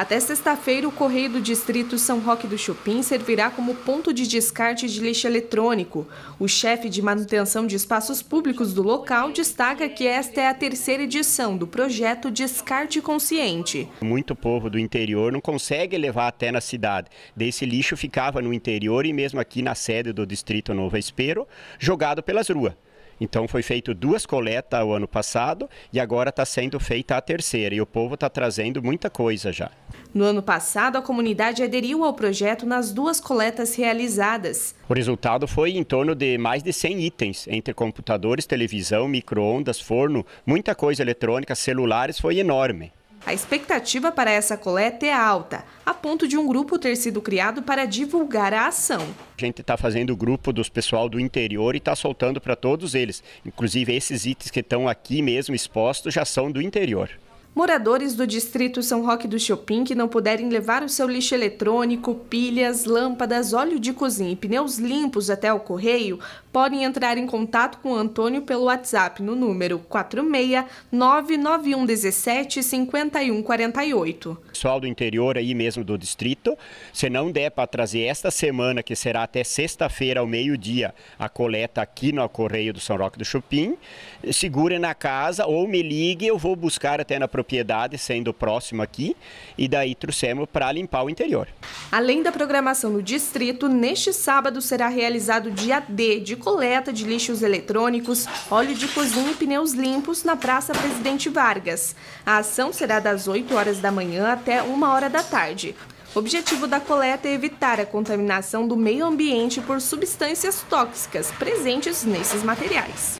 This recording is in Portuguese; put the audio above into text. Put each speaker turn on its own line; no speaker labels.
Até sexta-feira, o correio do distrito São Roque do Chupim servirá como ponto de descarte de lixo eletrônico. O chefe de manutenção de espaços públicos do local destaca que esta é a terceira edição do projeto Descarte Consciente.
Muito povo do interior não consegue levar até na cidade. Desse lixo ficava no interior e mesmo aqui na sede do distrito Novo Espero, jogado pelas ruas. Então foi feito duas coletas o ano passado e agora está sendo feita a terceira e o povo está trazendo muita coisa já.
No ano passado, a comunidade aderiu ao projeto nas duas coletas realizadas.
O resultado foi em torno de mais de 100 itens, entre computadores, televisão, micro-ondas, forno, muita coisa eletrônica, celulares, foi enorme.
A expectativa para essa coleta é alta, a ponto de um grupo ter sido criado para divulgar a ação.
A gente está fazendo o grupo dos pessoal do interior e está soltando para todos eles. Inclusive, esses itens que estão aqui mesmo expostos já são do interior.
Moradores do distrito São Roque do Chopin que não puderem levar o seu lixo eletrônico, pilhas, lâmpadas, óleo de cozinha e pneus limpos até o correio podem entrar em contato com Antônio pelo WhatsApp no número 46991175148. 5148.
Pessoal do interior aí mesmo do distrito, se não der para trazer esta semana, que será até sexta-feira ao meio-dia, a coleta aqui no correio do São Roque do Chopin, segure na casa ou me ligue, eu vou buscar até na propriedade sendo próxima aqui e daí trouxemos para limpar o interior.
Além da programação no distrito, neste sábado será realizado o dia D de coleta de lixos eletrônicos, óleo de cozinha e pneus limpos na Praça Presidente Vargas. A ação será das 8 horas da manhã até 1 hora da tarde. O objetivo da coleta é evitar a contaminação do meio ambiente por substâncias tóxicas presentes nesses materiais.